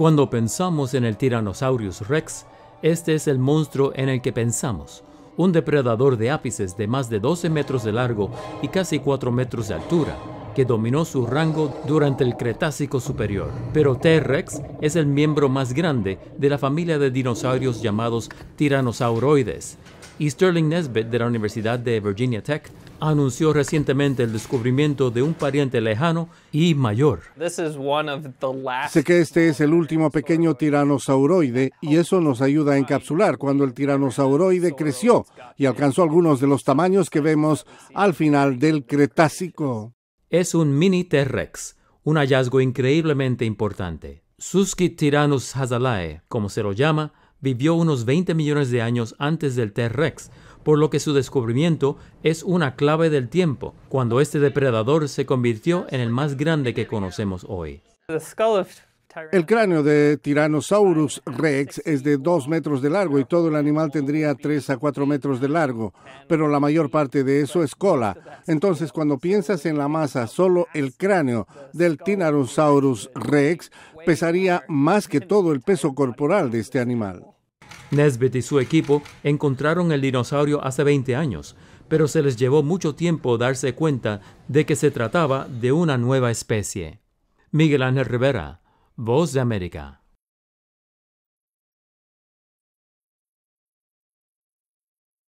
Cuando pensamos en el Tyrannosaurus rex, este es el monstruo en el que pensamos, un depredador de ápices de más de 12 metros de largo y casi 4 metros de altura, que dominó su rango durante el Cretácico Superior. Pero T-Rex es el miembro más grande de la familia de dinosaurios llamados tiranosauroides. Y Sterling Nesbitt de la Universidad de Virginia Tech anunció recientemente el descubrimiento de un pariente lejano y mayor. Sé que este es el último pequeño tiranosauroide y eso nos ayuda a encapsular cuando el tiranosauroide creció y alcanzó algunos de los tamaños que vemos al final del Cretácico. Es un mini T-Rex, un hallazgo increíblemente importante. Suski Tyrannus hazalae, como se lo llama, vivió unos 20 millones de años antes del T-Rex, por lo que su descubrimiento es una clave del tiempo, cuando este depredador se convirtió en el más grande que conocemos hoy. El cráneo de Tyrannosaurus rex es de dos metros de largo y todo el animal tendría 3 a 4 metros de largo, pero la mayor parte de eso es cola. Entonces, cuando piensas en la masa, solo el cráneo del Tyrannosaurus rex pesaría más que todo el peso corporal de este animal. Nesbitt y su equipo encontraron el dinosaurio hace 20 años, pero se les llevó mucho tiempo darse cuenta de que se trataba de una nueva especie. Miguel Ángel Rivera, Voz de América.